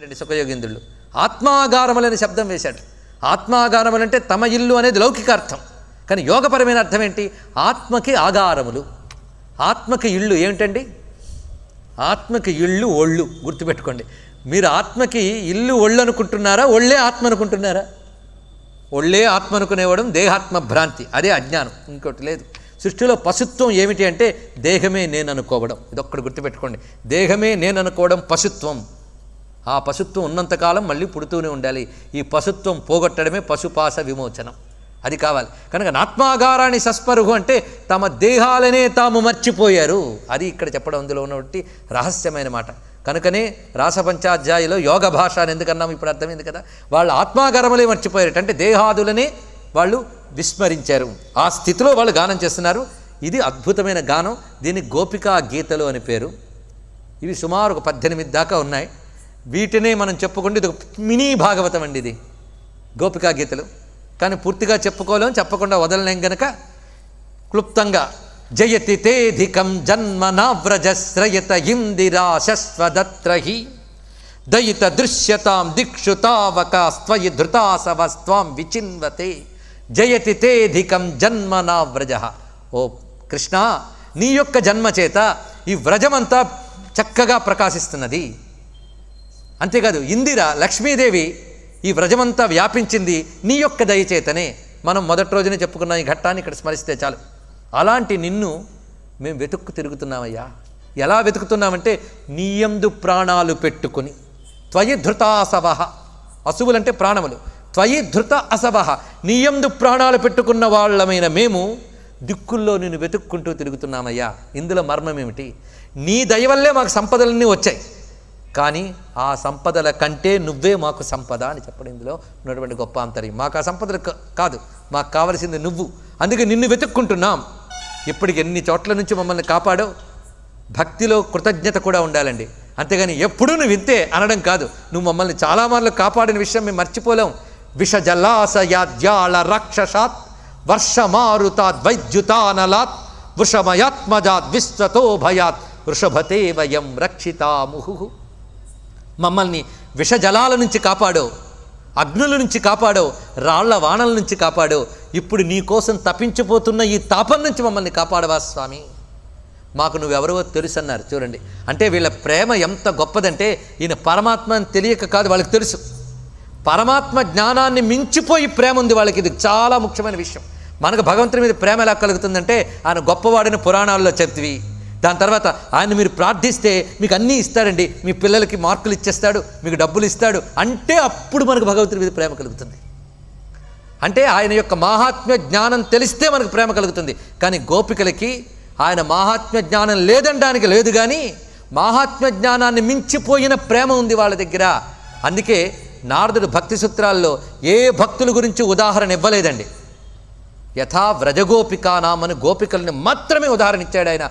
చెప్పారండి సుఖయోగింద్రులు ఆత్మాగారములని శబ్దం వేశాడు ఆత్మాగారములు అంటే తమ ఇల్లు అనేది లౌకిక అర్థం కానీ యోగపరమైన అర్థం ఏంటి ఆత్మకి ఆగారములు ఆత్మకి ఇళ్ళు ఏమిటండి ఆత్మకి ఇళ్ళు ఒళ్ళు గుర్తుపెట్టుకోండి మీరు ఆత్మకి ఇల్లు ఒళ్ళు అనుకుంటున్నారా ఒళ్ళే ఆత్మ అనుకుంటున్నారా ఒళ్ళే ఆత్మ అనుకునేవడం దేహాత్మ భ్రాంతి అదే అజ్ఞానం ఇంకోటి లేదు సృష్టిలో పశుత్వం ఏమిటి అంటే దేహమే నేను అనుకోవడం ఇదొక్కడు గుర్తుపెట్టుకోండి దేహమే నేను అనుకోవడం పశుత్వం ఆ పశుత్వం ఉన్నంతకాలం మళ్ళీ పుడుతూనే ఉండాలి ఈ పశుత్వం పోగొట్టడమే పశుపాస విమోచనం అది కావాలి కనుక నాత్మాగారాన్ని సస్పరుహు అంటే తమ దేహాలనే తాము మర్చిపోయారు అది ఇక్కడ చెప్పడం అందులో ఉన్నటువంటి రహస్యమైన మాట కనుకనే రాసపంచాధ్యాయులో యోగ భాష అని ఎందుకన్నాము ఇప్పుడు అర్థమైంది కదా వాళ్ళు ఆత్మాగారములే మర్చిపోయారు అంటే దేహాదులనే వాళ్ళు విస్మరించారు ఆ స్థితిలో వాళ్ళు గానం చేస్తున్నారు ఇది అద్భుతమైన గానం దీని గోపికా గీతలు అని పేరు ఇవి సుమారు ఒక పద్దెనిమిది దాకా ఉన్నాయి వీటినే మనం చెప్పుకుంటే ఇది మినీ భాగవతం అండి ఇది గోపికా గీతలు కానీ పూర్తిగా చెప్పుకోలేం చెప్పకుండా వదలలేం గనక క్లుప్తంగా జయతి తేధికం జన్మ నావ్రజశ్రయత ఇందిరా శస్వదత్రహి దయిత దృశ్యతాం ధృతాసవ స్వాం విచిన్వతే జయతి తేధికం జన్మ నావ్రజ ఓ కృష్ణ నీ యొక్క జన్మ చేత ఈ వ్రజమంతా చక్కగా ప్రకాశిస్తున్నది అంతేకాదు ఇందిర లక్ష్మీదేవి ఈ వ్రజమంతా వ్యాపించింది నీ యొక్క దయచేతనే మనం మొదటి రోజునే చెప్పుకున్న ఈ ఘట్టాన్ని ఇక్కడ స్మరిస్తే చాలు అలాంటి నిన్ను మేము వెతుక్కు తిరుగుతున్నామయ్యా ఎలా వెతుకుతున్నామంటే నీయందు ప్రాణాలు పెట్టుకుని త్వయి ధృతాసవహ అసువులంటే ప్రాణములు త్వయి ధృత అసవహ నీయందు ప్రాణాలు పెట్టుకున్న వాళ్ళమైన మేము దిక్కుల్లో నిన్ను వెతుక్కుంటూ తిరుగుతున్నామయ్యా ఇందులో మర్మం ఏమిటి నీ దయవల్లే మాకు సంపదలన్నీ వచ్చాయి కానీ ఆ సంపదల కంటే నువ్వే మాకు సంపద అని చెప్పడం ఇందులో ఉన్నటువంటి గొప్ప అంతర్యం మాకు ఆ సంపదలు కాదు మాకు కావలసింది నువ్వు అందుకే నిన్ను వెతుక్కుంటున్నాం ఇప్పటికి ఎన్ని చోట్ల నుంచి మమ్మల్ని కాపాడో భక్తిలో కృతజ్ఞత కూడా ఉండాలండి అంతేగాని ఎప్పుడూ నువ్వు వింతే అనడం కాదు నువ్వు మమ్మల్ని చాలామార్లు కాపాడిన విషయం మేము మర్చిపోలేం విష జలాసయాద్యాళ రాక్షసాత్ మారుతాత్ వైద్యుతానలాత్ వృషమయాత్మజాత్ విశ్వతో భయాత్ వృషభతే వయం రక్షితాముహు మమ్మల్ని విషజలాల నుంచి కాపాడో అగ్నుల నుంచి కాపాడో రాళ్ల వానల నుంచి కాపాడో ఇప్పుడు నీ కోసం తప్పించిపోతున్న ఈ తాపం నుంచి మమ్మల్ని కాపాడవా స్వామి మాకు నువ్వెవరో తెలుసు అన్నారు చూడండి అంటే వీళ్ళ ప్రేమ ఎంత గొప్పదంటే ఈయన పరమాత్మ అని తెలియక కాదు వాళ్ళకి తెలుసు పరమాత్మ జ్ఞానాన్ని మించిపోయి ప్రేమ ఉంది వాళ్ళకి ఇది చాలా ముఖ్యమైన విషయం మనకు భగవంతుని మీద ప్రేమ ఎలా కలుగుతుందంటే ఆయన గొప్పవాడిని పురాణాల్లో చదివి దాని తర్వాత ఆయన మీరు ప్రార్థిస్తే మీకు అన్నీ ఇస్తాడండి మీ పిల్లలకి మార్కులు ఇచ్చేస్తాడు మీకు డబ్బులు ఇస్తాడు అంటే అప్పుడు మనకు భగవంతుడి మీద ప్రేమ కలుగుతుంది అంటే ఆయన యొక్క మహాత్మ్య జ్ఞానం తెలిస్తే మనకు ప్రేమ కలుగుతుంది కానీ గోపికలకి ఆయన మహాత్మ్య జ్ఞానం లేదనడానికి లేదు కానీ మహాత్మ్య జ్ఞానాన్ని మించిపోయిన ప్రేమ ఉంది వాళ్ళ దగ్గర అందుకే నారదుడు భక్తి సూత్రాల్లో ఏ భక్తుల గురించి ఉదాహరణ ఇవ్వలేదండి యథా వ్రజగోపికానామని గోపికల్ని మాత్రమే ఉదాహరణ ఇచ్చాడు ఆయన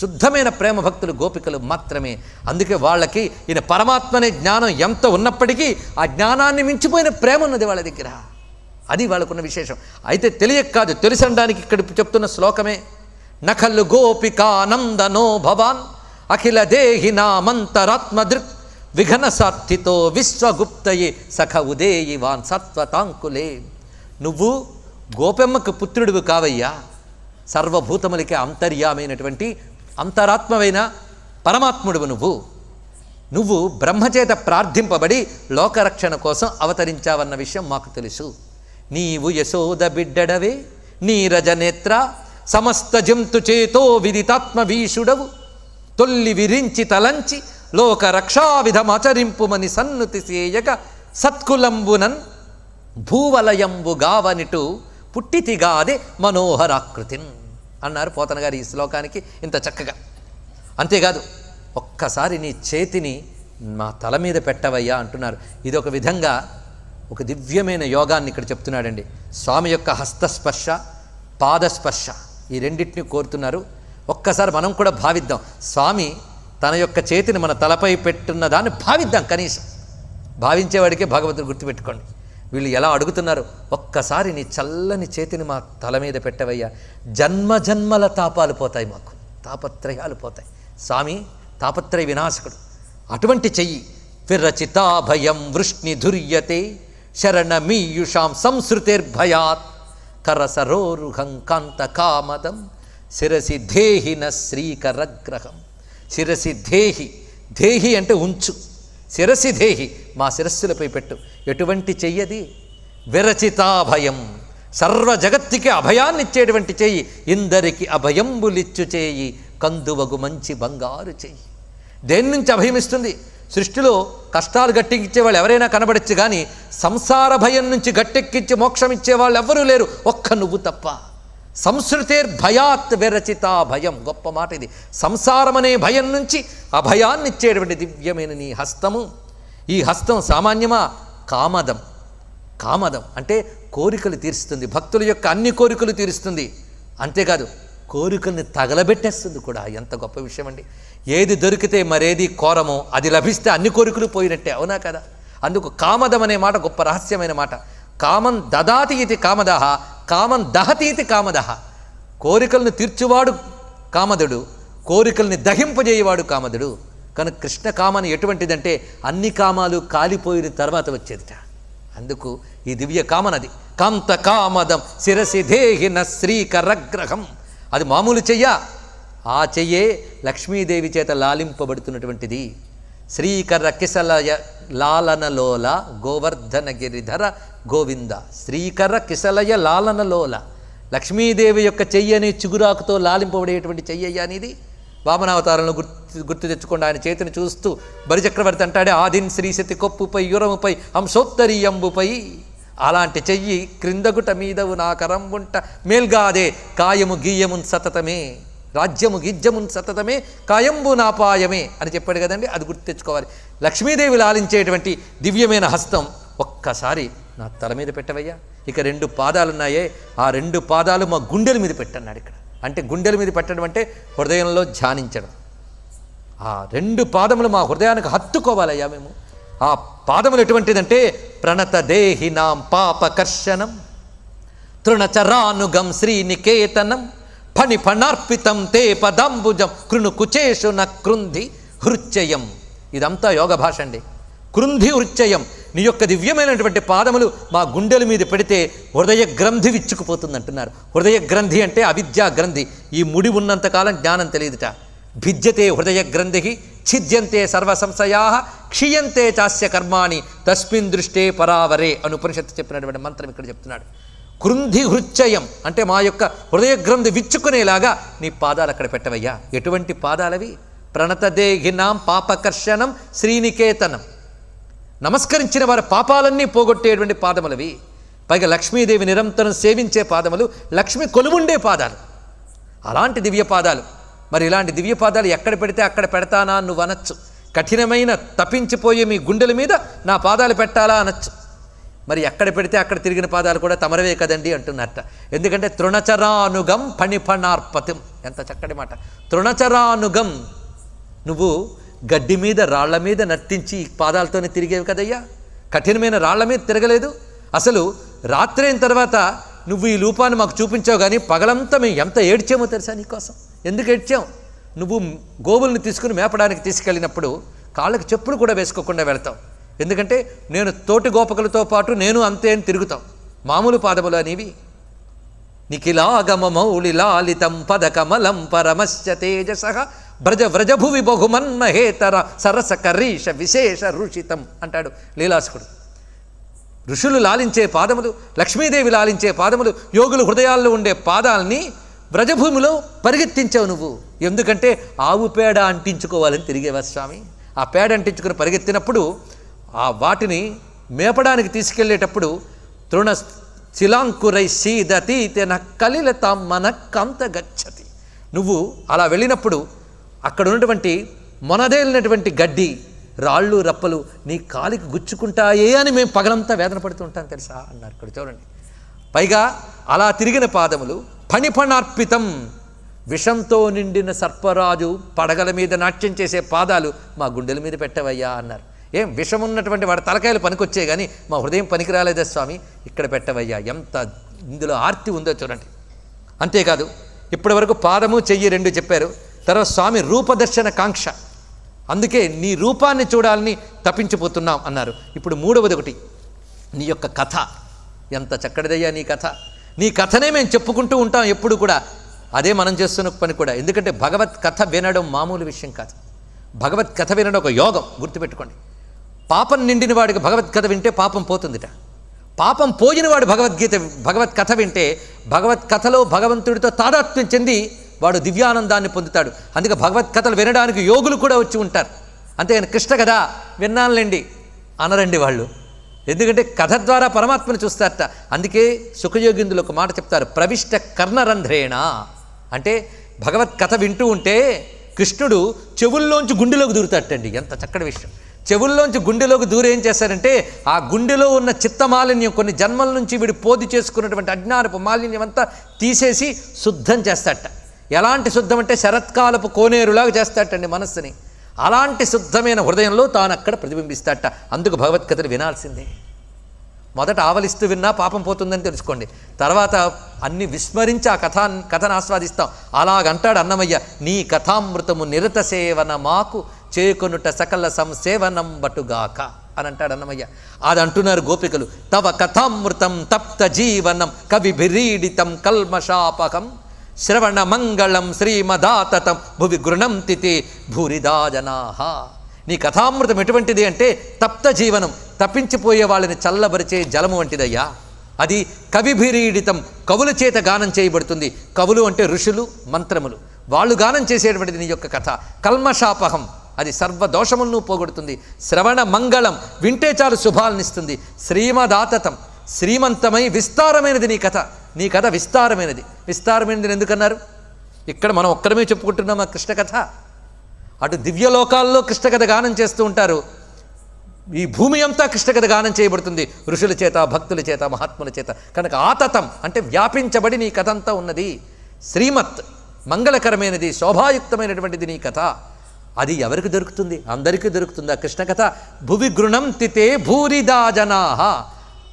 శుద్ధమైన ప్రేమ భక్తులు గోపికలు మాత్రమే అందుకే వాళ్ళకి ఈయన పరమాత్మ అనే జ్ఞానం ఎంత ఉన్నప్పటికీ ఆ జ్ఞానాన్ని మించిపోయిన ప్రేమ ఉన్నది వాళ్ళ దగ్గర అది వాళ్ళకున్న విశేషం అయితే తెలియక కాదు తెలుసనడానికి ఇక్కడ చెప్తున్న శ్లోకమే నఖలు గోపికానందనో భవాన్ అఖిల దేహి నామంతరాత్మదృక్ విఘన సార్థితో విశ్వగుప్తయే సఖ ఉదేయివాన్ సత్వతాంకులే నువ్వు గోపెమ్మకు పుత్రుడివి కావయ్యా సర్వభూతములకి అంతర్యామైనటువంటి అంతరాత్మవైన పరమాత్ముడువు నువ్వు నువ్వు బ్రహ్మచేత ప్రార్థింపబడి లోకరక్షణ కోసం అవతరించావన్న విషయం మాకు తెలుసు నీవు యశోద బిడ్డడవే నీరజనేత్ర సమస్త జంతు చేతో విదితాత్మ వీషుడవు తొల్లి విరించి తలంచి లోకరక్షావిధమచరింపుమని సన్నుతి సేయక సత్కులంబునన్ భూవలయంబు గావనిటు పుట్టితిగాదే మనోహరాకృతిన్ అన్నారు పోతన గారు ఈ శ్లోకానికి ఇంత చక్కగా అంతేకాదు ఒక్కసారి నీ చేతిని మా తల మీద పెట్టవయ్యా అంటున్నారు ఇది ఒక విధంగా ఒక దివ్యమైన యోగాన్ని ఇక్కడ చెప్తున్నాడండి స్వామి యొక్క హస్తస్పర్శ పాదస్పర్శ ఈ రెండింటిని కోరుతున్నారు ఒక్కసారి మనం కూడా భావిద్దాం స్వామి తన యొక్క చేతిని మన తలపై పెట్టున్నదాన్ని భావిద్దాం కనీసం భావించేవాడికే భగవంతుడు గుర్తుపెట్టుకోండి వీళ్ళు ఎలా అడుగుతున్నారు ఒక్కసారి నీ చల్లని చేతిని మా తల మీద పెట్టవయ్యా జన్మ జన్మల తాపాలు పోతాయి మాకు తాపత్రయాలు పోతాయి స్వామి తాపత్రయ వినాశకుడు అటువంటి చెయ్యి విర్రచితాభయం వృష్ణి ధుర్యతే శరణమీయుషాం సంసృతిర్భయాత్ కరసరోరుహం కాంత కామదం శిరసి దేహిన శ్రీకరగ్రహం శిరసి ధేహి ధేహి అంటే ఉంచు శిరసి దేహి మా శిరస్సులపై పెట్టు ఎటువంటి చెయ్యది విరచితాభయం సర్వ జగత్తికి అభయాన్నిచ్చేటువంటి చేయి ఇందరికి అభయంబులిచ్చు చేయి కందువగు మంచి బంగారు చేయి దేని నుంచి అభయమిస్తుంది సృష్టిలో కష్టాలు గట్టెక్కించే వాళ్ళు ఎవరైనా కనబడచ్చు కానీ సంసార భయం నుంచి గట్టెక్కించి మోక్షం ఇచ్చే వాళ్ళు లేరు ఒక్క నువ్వు తప్ప సంస్కృతేర్ భయాత్ విరచిత భయం గొప్ప మాట ఇది సంసారం అనే భయం నుంచి ఆ భయాన్ని ఇచ్చేటువంటి దివ్యమైన నీ హస్తము ఈ హస్తం సామాన్యమా కామదం కామదం అంటే కోరికలు తీరుస్తుంది భక్తుల యొక్క అన్ని కోరికలు తీరుస్తుంది అంతేకాదు కోరికల్ని తగలబెట్టేస్తుంది కూడా ఎంత గొప్ప విషయం అండి ఏది దొరికితే మరేది కోరమో అది లభిస్తే అన్ని కోరికలు పోయినట్టే అవునా కదా అందుకు కామదం అనే మాట గొప్ప రహస్యమైన మాట కామం దదాతి ఇది కామదహ కామం దహతీతి కామదహ కోరికలను తీర్చువాడు కామదుడు కోరికల్ని దహింపజేయవాడు కామదుడు కానీ కృష్ణ కామని ఎటువంటిదంటే అన్ని కామాలు కాలిపోయిన తర్వాత వచ్చేదిట అందుకు ఈ దివ్య కామనది కాంత కామదం శిరసి దేహిన శ్రీకరగ్రహం అది మామూలు చెయ్య ఆ చెయ్యే లక్ష్మీదేవి చేత లాలింపబడుతున్నటువంటిది శ్రీకర కిసలయ లాలనలోల గిరిధర గోవింద శ్రీకర కిసలయ లాలనలోల లక్ష్మీదేవి యొక్క చెయ్యని చిగురాకుతో లాలింపబడేటువంటి చెయ్యయ్య అనేది వామనావతారంలో గుర్తు గుర్తు తెచ్చుకోండి ఆయన చేతిని చూస్తూ బరిచక్రవర్తి అంటాడే ఆదిన్ శ్రీశతి కొప్పుపై యురముపై హంసోత్తరీయంబుపై అలాంటి చెయ్యి క్రిందగుట మీదవు నా కరంబుంట మేల్గాదే కాయము గీయమున్ సతతమే రాజ్యము గిజ్యము సతతమే కాయంబు నాపాయమే అని చెప్పాడు కదండి అది గుర్తు తెచ్చుకోవాలి లక్ష్మీదేవి లాలించేటువంటి దివ్యమైన హస్తం ఒక్కసారి నా తల మీద పెట్టవయ్యా ఇక రెండు పాదాలున్నాయే ఆ రెండు పాదాలు మా గుండెల మీద పెట్టన్నాడు ఇక్కడ అంటే గుండెల మీద పెట్టడం అంటే హృదయంలో ధ్యానించడం ఆ రెండు పాదములు మా హృదయానికి హత్తుకోవాలయ్యా మేము ఆ పాదములు ఎటువంటిదంటే ప్రణత దేహినాం పాపకర్షణం తృణచరానుగం శ్రీనికేతనం పని పనార్పితం తే పదంబుజం కృను కుచేషున న కృంధి హృచ్చయం ఇదంతా యోగ భాష అండి కృంధి హృచ్చయం నీ యొక్క దివ్యమైనటువంటి పాదములు మా గుండెల మీద పెడితే హృదయ గ్రంథి విచ్చుకుపోతుంది అంటున్నారు హృదయ గ్రంథి అంటే అవిద్యా గ్రంథి ఈ ముడి ఉన్నంతకాలం జ్ఞానం తెలియదుట భిద్యతే హృదయ గ్రంథి ఛిద్యంతే సర్వ సంశయా క్షీయంతే చాస్య కర్మాణి తస్మిన్ దృష్టే పరావరే అనుపనిషత్తు చెప్పినటువంటి మంత్రం ఇక్కడ చెప్తున్నాడు కృంధి హృచ్చయం అంటే మా యొక్క హృదయ గ్రంథి విచ్చుకునేలాగా నీ పాదాలు అక్కడ పెట్టవయ్యా ఎటువంటి పాదాలవి ప్రణతదేహినాం పాపకర్షణం శ్రీనికేతనం నమస్కరించిన వారి పాపాలన్నీ పోగొట్టేటువంటి పాదములవి పైగా లక్ష్మీదేవి నిరంతరం సేవించే పాదములు లక్ష్మి కొలువుండే పాదాలు అలాంటి దివ్య పాదాలు మరి ఇలాంటి దివ్య పాదాలు ఎక్కడ పెడితే అక్కడ పెడతానా నువ్వు అనొచ్చు కఠినమైన తప్పించిపోయే మీ గుండెల మీద నా పాదాలు పెట్టాలా అనొచ్చు మరి ఎక్కడ పెడితే అక్కడ తిరిగిన పాదాలు కూడా తమరవే కదండి అంటున్నట్ట ఎందుకంటే తృణచరానుగం పణిపణార్పతం ఎంత చక్కటి మాట తృణచరానుగం నువ్వు గడ్డి మీద రాళ్ల మీద నర్తించి పాదాలతోనే తిరిగేవి కదయ్యా కఠినమైన రాళ్ల మీద తిరగలేదు అసలు రాత్రి అయిన తర్వాత నువ్వు ఈ లోపాన్ని మాకు చూపించావు కానీ పగలంతా మేము ఎంత ఏడ్చామో తెలుసా నీకోసం ఎందుకు ఏడ్చాం నువ్వు గోవుల్ని తీసుకుని మేపడానికి తీసుకెళ్ళినప్పుడు కాళ్ళకి చెప్పులు కూడా వేసుకోకుండా వెళతావు ఎందుకంటే నేను తోటి గోపకులతో పాటు నేను అంతే అని తిరుగుతాం మామూలు పాదములు అనేవి నిఖిలాగమౌళిలాలితం పదకమలం పరమశ్చ తేజస బ్రజ వ్రజభువి బహుమన్మహేతర సరస కరీష విశేష రుషితం అంటాడు లీలాసుకుడు ఋషులు లాలించే పాదములు లక్ష్మీదేవి లాలించే పాదములు యోగులు హృదయాల్లో ఉండే పాదాలని వ్రజభూమిలో పరిగెత్తించావు నువ్వు ఎందుకంటే ఆవు పేడ అంటించుకోవాలని తిరిగేవా స్వామి ఆ పేడ అంటించుకుని పరిగెత్తినప్పుడు ఆ వాటిని మేపడానికి తీసుకెళ్లేటప్పుడు తృణ శిలాంకురై సీదతి తెన కలిలత మన కంత గచ్చతి నువ్వు అలా వెళ్ళినప్పుడు అక్కడ ఉన్నటువంటి మొనదేలినటువంటి గడ్డి రాళ్ళు రప్పలు నీ కాలికి గుచ్చుకుంటాయే అని మేము పగలంతా వేదన పడుతూ ఉంటాం తెలుసా అన్నారు ఇక్కడ చూడండి పైగా అలా తిరిగిన పాదములు పణిపణార్పితం విషంతో నిండిన సర్పరాజు పడగల మీద నాట్యం చేసే పాదాలు మా గుండెల మీద పెట్టవయ్యా అన్నారు ఏం విషం ఉన్నటువంటి వాడి తలకాయలు పనికొచ్చే కానీ మా హృదయం పనికి రాలేదా స్వామి ఇక్కడ పెట్టవయ్యా ఎంత ఇందులో ఆర్తి ఉందో చూడండి అంతేకాదు ఇప్పటి వరకు పాదము చెయ్యి రెండు చెప్పారు తర్వాత స్వామి రూపదర్శన కాంక్ష అందుకే నీ రూపాన్ని చూడాలని తప్పించిపోతున్నాం అన్నారు ఇప్పుడు మూడవది ఒకటి నీ యొక్క కథ ఎంత చక్కటిదయ్యా నీ కథ నీ కథనే మేము చెప్పుకుంటూ ఉంటాం ఎప్పుడు కూడా అదే మనం చేస్తున్న పని కూడా ఎందుకంటే భగవత్ కథ వినడం మామూలు విషయం కాదు భగవత్ కథ వినడం ఒక యోగం గుర్తుపెట్టుకోండి పాపం నిండిన వాడికి భగవద్గీత వింటే పాపం పోతుందిట పాపం వాడు భగవద్గీత కథ వింటే కథలో భగవంతుడితో తాదాత్మ్యం చెంది వాడు దివ్యానందాన్ని పొందుతాడు అందుకే కథలు వినడానికి యోగులు కూడా వచ్చి ఉంటారు అంతే కృష్ణ కథ విన్నానులేండి అనరండి వాళ్ళు ఎందుకంటే కథ ద్వారా పరమాత్మను చూస్తారట అందుకే సుఖయోగిందులు ఒక మాట చెప్తారు ప్రవిష్ట కర్ణరంధ్రేణ అంటే భగవద్ కథ వింటూ ఉంటే కృష్ణుడు చెవుల్లోంచి గుండెలోకి దూరుతాటండి ఎంత చక్కటి విషయం చెవుల్లోంచి గుండెలోకి దూరం ఏం చేశారంటే ఆ గుండెలో ఉన్న చిత్త మాలిన్యం కొన్ని జన్మల నుంచి వీడు పోది చేసుకున్నటువంటి అజ్ఞానపు మాలిన్యం అంతా తీసేసి శుద్ధం చేస్తాట ఎలాంటి శుద్ధం అంటే శరత్కాలపు కోనేరులాగా చేస్తాటండి మనస్సుని అలాంటి శుద్ధమైన హృదయంలో తాను అక్కడ ప్రతిబింబిస్తాట అందుకు భగవద్గీతను వినాల్సిందే మొదట ఆవలిస్తూ విన్నా పాపం పోతుందని తెలుసుకోండి తర్వాత అన్ని విస్మరించి ఆ కథా కథను ఆస్వాదిస్తాం అలాగంటాడు అన్నమయ్య నీ కథామృతము నిరత సేవన మాకు చేయుకొనుట సకల సంసేవనం బటుగాక అని అంటాడు అన్నమయ్య అది అంటున్నారు గోపికలు తవ కథామృతం తప్త జీవనం కవి బిరీడితం కల్మషాపకం శ్రవణ మంగళం శ్రీమదాతతం భువి గృణం భూరిదా భూరిదాజనాహ నీ కథామృతం ఎటువంటిది అంటే తప్త జీవనం తప్పించిపోయే వాళ్ళని చల్లబరిచే జలము వంటిదయ్యా అది కవిభిరీడితం కవుల చేత గానం చేయబడుతుంది కవులు అంటే ఋషులు మంత్రములు వాళ్ళు గానం చేసేటువంటిది నీ యొక్క కథ కల్మషాపహం అది సర్వ దోషములను పోగొడుతుంది శ్రవణ మంగళం వింటే చాలు శుభాలనిస్తుంది శ్రీమదాతతం శ్రీమంతమై విస్తారమైనది నీ కథ నీ కథ విస్తారమైనది విస్తారమైనది ఎందుకన్నారు ఇక్కడ మనం ఒక్కడమే చెప్పుకుంటున్నాం ఆ కృష్ణ కథ అటు దివ్యలోకాల్లో కృష్ణ కథ గానం చేస్తూ ఉంటారు ఈ భూమి అంతా కృష్ణకథ గానం చేయబడుతుంది ఋషుల చేత భక్తుల చేత మహాత్ముల చేత కనుక ఆతతం అంటే వ్యాపించబడి నీ కథ అంతా ఉన్నది శ్రీమత్ మంగళకరమైనది శోభాయుక్తమైనటువంటిది నీ కథ అది ఎవరికి దొరుకుతుంది అందరికీ దొరుకుతుంది ఆ కృష్ణ కథ భువి గృణంతితే భూరిదా జనా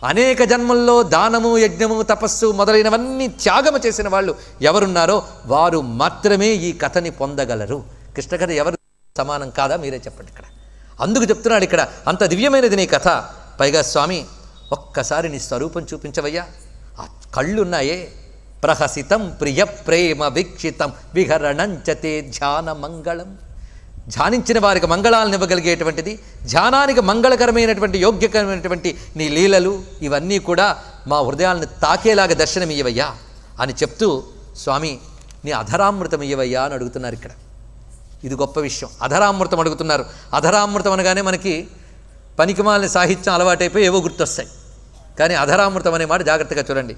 అనేక జన్మల్లో దానము యజ్ఞము తపస్సు మొదలైనవన్నీ త్యాగము చేసిన వాళ్ళు ఎవరున్నారో వారు మాత్రమే ఈ కథని పొందగలరు కృష్ణ కథ ఎవరు సమానం కాదా మీరే చెప్పండి ఇక్కడ అందుకు చెప్తున్నాడు ఇక్కడ అంత దివ్యమైనది నీ కథ పైగా స్వామి ఒక్కసారి నీ స్వరూపం చూపించవయ్యా ఆ కళ్ళున్నాయే ప్రహసితం ప్రియ ప్రేమ వీక్షితం విహరణంచతే ధ్యాన మంగళం ధ్యానించిన వారికి మంగళాలను ఇవ్వగలిగేటువంటిది ధ్యానానికి మంగళకరమైనటువంటి యోగ్యకరమైనటువంటి నీ లీలలు ఇవన్నీ కూడా మా హృదయాలను తాకేలాగా ఇయ్యవయ్యా అని చెప్తూ స్వామి నీ ఇయ్యవయ్యా అని అడుగుతున్నారు ఇక్కడ ఇది గొప్ప విషయం అధరామృతం అడుగుతున్నారు అధరామృతం అనగానే మనకి పనికిమాలిన సాహిత్యం అలవాటైపోయి ఏవో గుర్తొస్తాయి కానీ అధరామృతం అనే మాట జాగ్రత్తగా చూడండి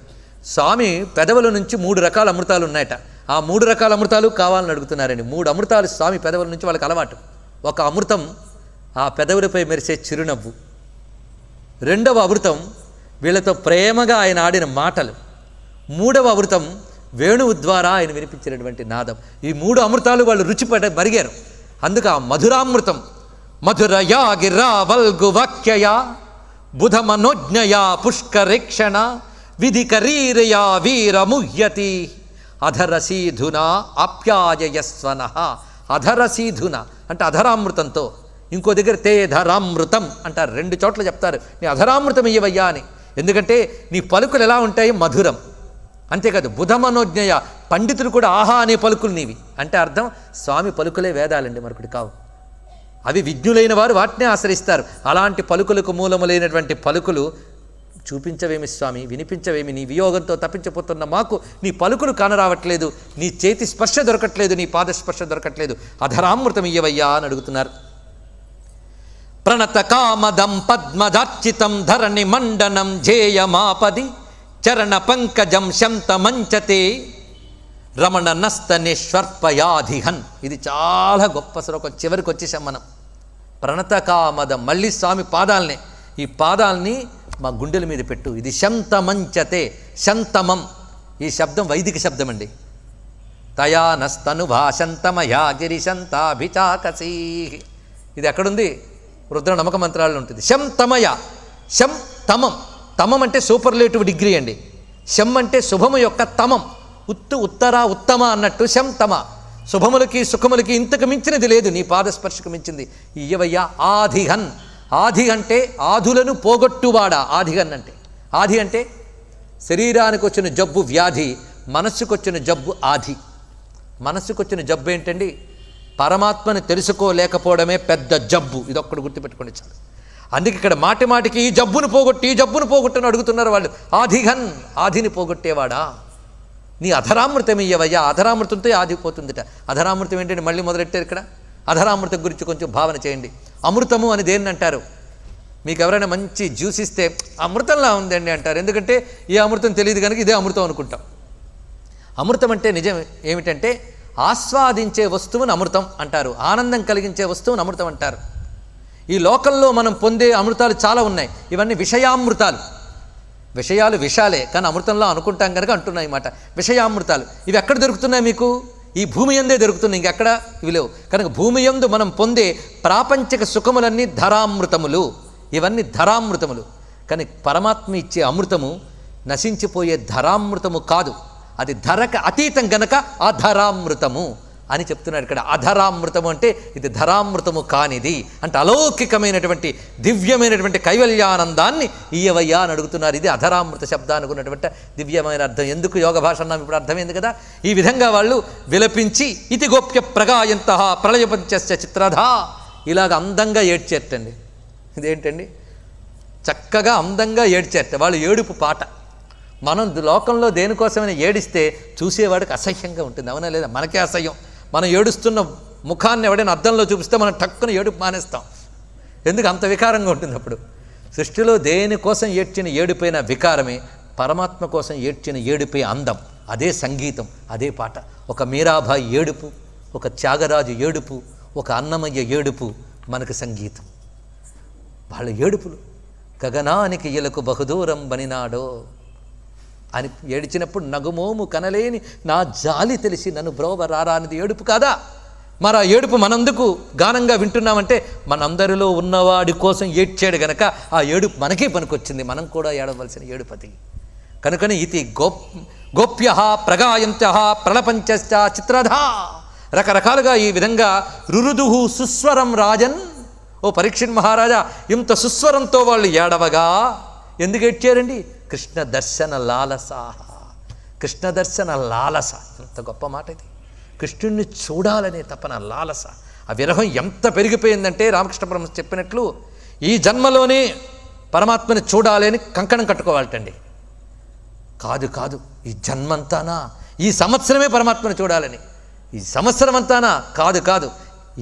స్వామి పెదవుల నుంచి మూడు రకాల అమృతాలు ఉన్నాయట ఆ మూడు రకాల అమృతాలు కావాలని అడుగుతున్నారని మూడు అమృతాలు స్వామి పెదవుల నుంచి వాళ్ళకి అలవాటు ఒక అమృతం ఆ పెదవులపై మెరిసే చిరునవ్వు రెండవ అమృతం వీళ్ళతో ప్రేమగా ఆయన ఆడిన మాటలు మూడవ అమృతం వేణువు ద్వారా ఆయన వినిపించినటువంటి నాదం ఈ మూడు అమృతాలు వాళ్ళు రుచిపడ మరిగారు అందుకు ఆ మధురామృతం మధురయా గిరా వల్గు వాక్య బుధ మనోజ్ఞయా పుష్కరీక్షణ విధి కరీరయా వీరముహ్యతి అధరసీధున ఆప్యాయస్వన అధరసీధున అంటే అధరామృతంతో ఇంకో దగ్గర తే ధరామృతం అంటారు రెండు చోట్ల చెప్తారు నీ అధరామృతం ఇయ్యవయ్యా అని ఎందుకంటే నీ పలుకులు ఎలా ఉంటాయి మధురం అంతేకాదు బుధమనోజ్ఞయ పండితులు కూడా ఆహా అనే పలుకులు నీవి అంటే అర్థం స్వామి పలుకులే వేదాలండి మరొకటి కావు అవి విజ్ఞులైన వారు వాటినే ఆశ్రయిస్తారు అలాంటి పలుకులకు మూలములైనటువంటి పలుకులు చూపించవేమి స్వామి వినిపించవేమి నీ వియోగంతో తప్పించిపోతున్న మాకు నీ పలుకులు కానరావట్లేదు నీ చేతి స్పర్శ దొరకట్లేదు నీ పాదస్పర్శ దొరకట్లేదు అధరామృతం ఇయ్యవయ్యా అని అడుగుతున్నారు ప్రణత కామదం పద్మదార్చితం ధరణి మండనం జేయమాపది చరణ పంకజం శంత మంచతే రమణ నస్త నిష్వర్పయాధిహన్ ఇది చాలా గొప్ప శ్లోకం చివరికి వచ్చేసాం మనం ప్రణతకామదం మళ్ళీ స్వామి పాదాలనే ఈ పాదాలని మా గుండెల మీద పెట్టు ఇది శంతమంచతే శంతమం ఈ శబ్దం వైదిక శబ్దం అండి భాషంతమయా గిరిశంతాభిచాకసీ ఇది ఎక్కడుంది రుద్ర నమ్మక మంత్రాల్లో ఉంటుంది శం తమయ శం తమం తమం అంటే సూపర్లేటివ్ డిగ్రీ అండి శం అంటే శుభము యొక్క తమం ఉత్తు ఉత్తర ఉత్తమ అన్నట్టు శం తమ శుభములకి సుఖములకి ఇంతకు మించినది లేదు నీ పాదస్పర్శకు మించింది ఇయ్యవయ్యా ఆధిహన్ ఆది అంటే ఆధులను పోగొట్టువాడా ఆదిగన్నంటే ఆది అంటే శరీరానికి వచ్చిన జబ్బు వ్యాధి మనస్సుకొచ్చిన జబ్బు ఆది మనస్సుకొచ్చిన జబ్బు ఏంటండి పరమాత్మని తెలుసుకోలేకపోవడమే పెద్ద జబ్బు ఇది ఒక్కడు గుర్తుపెట్టుకోండి చాలు అందుకే ఇక్కడ మాటి మాటికి ఈ జబ్బును పోగొట్టి ఈ జబ్బును పోగొట్టని అడుగుతున్నారు వాళ్ళు ఆదిఘన్ ఆదిని పోగొట్టేవాడా నీ అధరామృతం ఇయ్యవయ్యా అధరామృతంతో ఆదిపోతుందిట అధరామృతం ఏంటంటే మళ్ళీ మొదలెట్టారు ఇక్కడ అధరామృతం గురించి కొంచెం భావన చేయండి అమృతము అని దేన్ని అంటారు మీకు ఎవరైనా మంచి జ్యూస్ ఇస్తే అమృతంలా ఉందండి అంటారు ఎందుకంటే ఈ అమృతం తెలియదు కనుక ఇదే అమృతం అనుకుంటాం అమృతం అంటే నిజం ఏమిటంటే ఆస్వాదించే వస్తువును అమృతం అంటారు ఆనందం కలిగించే వస్తువును అమృతం అంటారు ఈ లోకంలో మనం పొందే అమృతాలు చాలా ఉన్నాయి ఇవన్నీ విషయామృతాలు విషయాలు విషాలే కానీ అమృతంలో అనుకుంటాం కనుక అంటున్నాయి అన్నమాట విషయామృతాలు ఇవి ఎక్కడ దొరుకుతున్నాయి మీకు ఈ భూమి ఎందే దొరుకుతుంది ఇంకెక్కడ ఇవి లేవు కనుక భూమి ఎందు మనం పొందే ప్రాపంచిక సుఖములన్నీ ధరామృతములు ఇవన్నీ ధరామృతములు కానీ పరమాత్మ ఇచ్చే అమృతము నశించిపోయే ధరామృతము కాదు అది ధరకు అతీతం గనక అధరామృతము అని చెప్తున్నాడు ఇక్కడ అధరామృతము అంటే ఇది ధరామృతము కానిది అంటే అలౌకికమైనటువంటి దివ్యమైనటువంటి కైవల్యానందాన్ని ఈయవయ్యా అని అడుగుతున్నారు ఇది అధరామృత శబ్దానికి ఉన్నటువంటి దివ్యమైన అర్థం ఎందుకు యోగ భాష అన్నాం ఇప్పుడు అర్థమైంది కదా ఈ విధంగా వాళ్ళు విలపించి ఇది గోప్య ప్రగాయంత ప్రళయపంచస్య చిత్రధ ఇలాగ అందంగా ఏడ్చేటండి ఇదేంటండి చక్కగా అందంగా ఏడ్చేట వాళ్ళు ఏడుపు పాట మనం లోకంలో దేనికోసమైనా ఏడిస్తే చూసేవాడికి అసహ్యంగా ఉంటుంది అవునా లేదా మనకే అసహ్యం మనం ఏడుస్తున్న ముఖాన్ని ఎవడైనా అద్దంలో చూపిస్తే మనం టక్కున ఏడుపు మానేస్తాం ఎందుకు అంత వికారంగా ఉంటుంది అప్పుడు సృష్టిలో దేనికోసం ఏడ్చిన ఏడిపోయిన వికారమే పరమాత్మ కోసం ఏడ్చిన ఏడిపోయి అందం అదే సంగీతం అదే పాట ఒక మీరాబాయి ఏడుపు ఒక త్యాగరాజు ఏడుపు ఒక అన్నమయ్య ఏడుపు మనకు సంగీతం వాళ్ళ ఏడుపులు గగనానికి ఇలకు బహుదూరం బనినాడో అని ఏడిచినప్పుడు నగుమోము కనలేని నా జాలి తెలిసి నన్ను బ్రోవ రారా అనేది ఏడుపు కాదా మరి ఆ ఏడుపు మనందుకు గానంగా వింటున్నామంటే మనందరిలో ఉన్నవాడి కోసం ఏడ్చాడు గనక ఆ ఏడుపు మనకే పనికొచ్చింది మనం కూడా ఏడవలసిన ఏడుపతి కనుకనే ఇది గోప్ గోప్య ప్రగాయంత ప్రళపంచశ్చ చిత్రధ రకరకాలుగా ఈ విధంగా రురుదుహు సుస్వరం రాజన్ ఓ పరీక్షణ్ మహారాజా ఇంత సుస్వరంతో వాళ్ళు ఏడవగా ఎందుకు ఏడ్చారండి కృష్ణ దర్శన లాలస కృష్ణ దర్శన లాలస ఎంత గొప్ప మాట ఇది కృష్ణుణ్ణి చూడాలనే తపన లాలస ఆ విరహం ఎంత పెరిగిపోయిందంటే రామకృష్ణ పరమ చెప్పినట్లు ఈ జన్మలోనే పరమాత్మని చూడాలి అని కంకణం కట్టుకోవాలటండి కాదు కాదు ఈ జన్మంతానా ఈ సంవత్సరమే పరమాత్మను చూడాలని ఈ సంవత్సరం అంతానా కాదు కాదు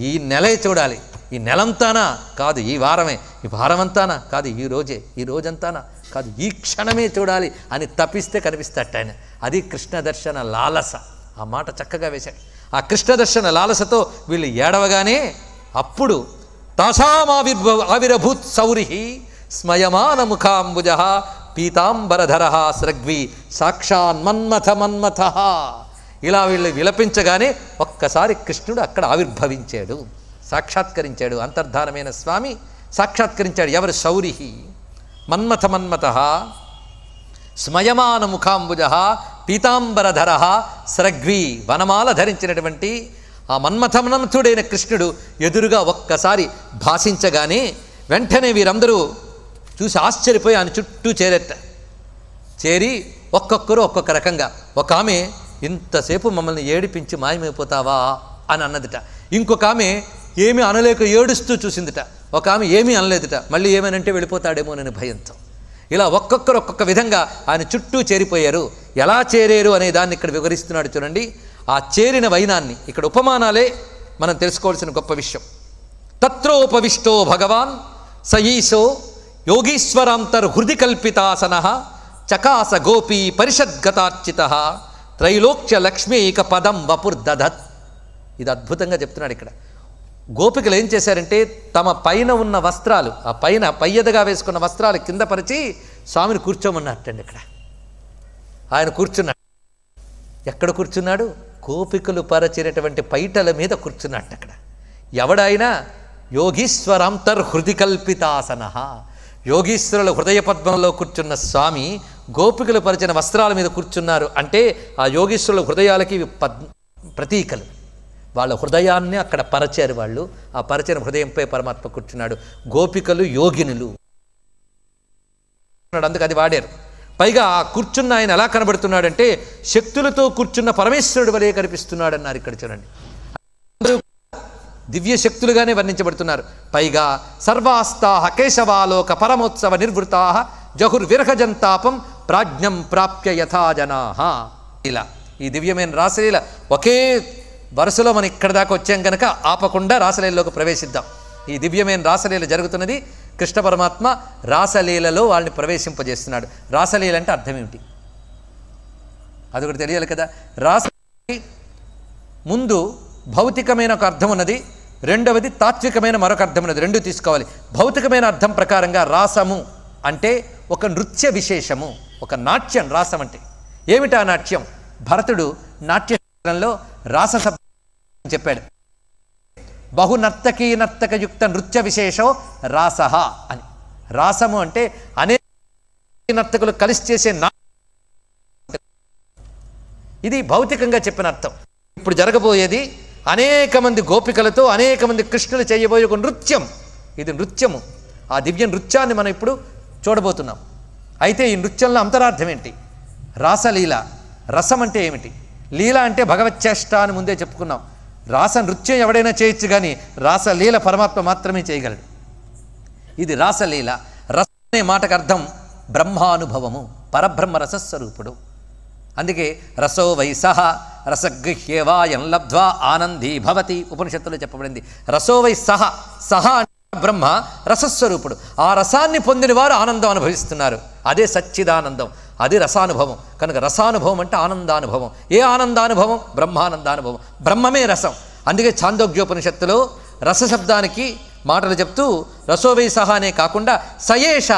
ఈ నెలే చూడాలి ఈ నెలంతానా కాదు ఈ వారమే ఈ వారమంతానా కాదు ఈ రోజే ఈ రోజంతానా కాదు ఈ క్షణమే చూడాలి అని తప్పిస్తే కనిపిస్తాట ఆయన అది కృష్ణ దర్శన లాలస ఆ మాట చక్కగా వేశాడు ఆ కృష్ణ దర్శన లాలసతో వీళ్ళు ఏడవగానే అప్పుడు తాసామావిర్భ ఆవిరభూత్ సౌరిహి స్మయమాన ముఖాంబుజ పీతాంబరధర సృగ్వి సాక్షాన్ మన్మథ ఇలా వీళ్ళు విలపించగానే ఒక్కసారి కృష్ణుడు అక్కడ ఆవిర్భవించాడు సాక్షాత్కరించాడు అంతర్ధానమైన స్వామి సాక్షాత్కరించాడు ఎవరు శౌరిహి మన్మథ మన్మత స్మయమాన ముఖాంబుజ పీతాంబరధర స్రగ్వీ వనమాల ధరించినటువంటి ఆ మన్మథమన్మథుడైన కృష్ణుడు ఎదురుగా ఒక్కసారి భాషించగానే వెంటనే వీరందరూ చూసి ఆశ్చర్యపోయి ఆయన చుట్టూ చేరెట్ట చేరి ఒక్కొక్కరు ఒక్కొక్క రకంగా ఒక ఆమె ఇంతసేపు మమ్మల్ని ఏడిపించి మాయమైపోతావా అని అన్నదిట ఇంకొక ఆమె ఏమి అనలేక ఏడుస్తూ చూసిందిట ఒక ఆమె ఏమీ అనలేదుట మళ్ళీ ఏమనంటే నేను భయంతో ఇలా ఒక్కొక్కరు ఒక్కొక్క విధంగా ఆయన చుట్టూ చేరిపోయారు ఎలా చేరారు అనే దాన్ని ఇక్కడ వివరిస్తున్నాడు చూడండి ఆ చేరిన వైనాన్ని ఇక్కడ ఉపమానాలే మనం తెలుసుకోవాల్సిన గొప్ప విషయం తత్రోపవిష్టో భగవాన్ సయీశో యోగీశ్వరాంతర్ హృది కల్పితాసన చకాస గోపీ పరిషద్గతార్చిత త్రైలోక్య లక్ష్మీక పదం వపుర్దధత్ ఇది అద్భుతంగా చెప్తున్నాడు ఇక్కడ గోపికలు ఏం చేశారంటే తమ పైన ఉన్న వస్త్రాలు ఆ పైన పయ్యదగా వేసుకున్న వస్త్రాలు కింద పరిచి స్వామిని కూర్చోమన్నట్టండి ఇక్కడ ఆయన కూర్చున్నాడు ఎక్కడ కూర్చున్నాడు గోపికలు పరచినటువంటి పైటల మీద కూర్చున్నట్టు అక్కడ ఎవడైనా కల్పితాసన యోగీశ్వరుల హృదయ పద్మంలో కూర్చున్న స్వామి గోపికలు పరిచిన వస్త్రాల మీద కూర్చున్నారు అంటే ఆ యోగీశ్వరుల హృదయాలకి పద్ ప్రతీకలు వాళ్ళ హృదయాన్ని అక్కడ పరచారు వాళ్ళు ఆ పరచని హృదయంపై పరమాత్మ కూర్చున్నాడు గోపికలు యోగినులు అందుకు అది వాడారు పైగా ఆ కూర్చున్న ఆయన ఎలా కనబడుతున్నాడంటే శక్తులతో కూర్చున్న పరమేశ్వరుడు వలె అన్నారు ఇక్కడ చూడండి దివ్య శక్తులుగానే వర్ణించబడుతున్నారు పైగా సర్వాస్థా కేశవాలోక పరమోత్సవ నిర్వృతా జహుర్విరహజంతాపం ప్రాజ్ఞం ప్రాప్య యథాజనా ఇలా ఈ దివ్యమైన రాసలీల ఒకే వరుసలో మనం ఇక్కడ దాకా వచ్చాం కనుక ఆపకుండా రాసలీలలోకి ప్రవేశిద్దాం ఈ దివ్యమైన రాసలీల జరుగుతున్నది కృష్ణ పరమాత్మ రాసలీలలో వాళ్ళని ప్రవేశింపజేస్తున్నాడు రాసలీల అంటే అర్థం ఏమిటి అది ఒకటి తెలియాలి కదా రాస ముందు భౌతికమైన ఒక అర్థం ఉన్నది రెండవది తాత్వికమైన మరొక అర్థం ఉన్నది రెండు తీసుకోవాలి భౌతికమైన అర్థం ప్రకారంగా రాసము అంటే ఒక నృత్య విశేషము ఒక నాట్యం రాసం అంటే ఏమిటా నాట్యం భరతుడు నాట్యంలో రాసస చెప్పాడు బహునర్తకీ నర్తకయుక్త నృత్య విశేషం రాసహ అని రాసము అంటే అనేక నర్తకులు కలిసి చేసే నా ఇది భౌతికంగా చెప్పిన అర్థం ఇప్పుడు జరగబోయేది అనేక మంది గోపికలతో అనేక మంది కృష్ణులు చేయబోయే ఒక నృత్యం ఇది నృత్యము ఆ దివ్య నృత్యాన్ని మనం ఇప్పుడు చూడబోతున్నాం అయితే ఈ నృత్యంలో అంతరార్థం ఏంటి రాసలీల రసం అంటే ఏమిటి లీల అంటే చేష్ట అని ముందే చెప్పుకున్నాం రాస నృత్యం ఎవడైనా చేయొచ్చు కానీ రాసలీల పరమాత్మ మాత్రమే చేయగలడు ఇది రాసలీల రస అనే మాటకు అర్థం బ్రహ్మానుభవము పరబ్రహ్మ రసస్వరూపుడు అందుకే రసో వయసహ రసగృహ్యేవా లబ్ధ్వా ఆనందీ భవతి ఉపనిషత్తులో చెప్పబడింది రసో వై సహ సహ బ్రహ్మ రసస్వరూపుడు ఆ రసాన్ని పొందిన వారు ఆనందం అనుభవిస్తున్నారు అదే సచ్చిదానందం అది రసానుభవం కనుక రసానుభవం అంటే ఆనందానుభవం ఏ ఆనందానుభవం బ్రహ్మానందానుభవం బ్రహ్మమే రసం అందుకే ఛాందోగ్యోపనిషత్తులో రసశబ్దానికి మాటలు చెప్తూ రసోవై సహా అనే కాకుండా సయేష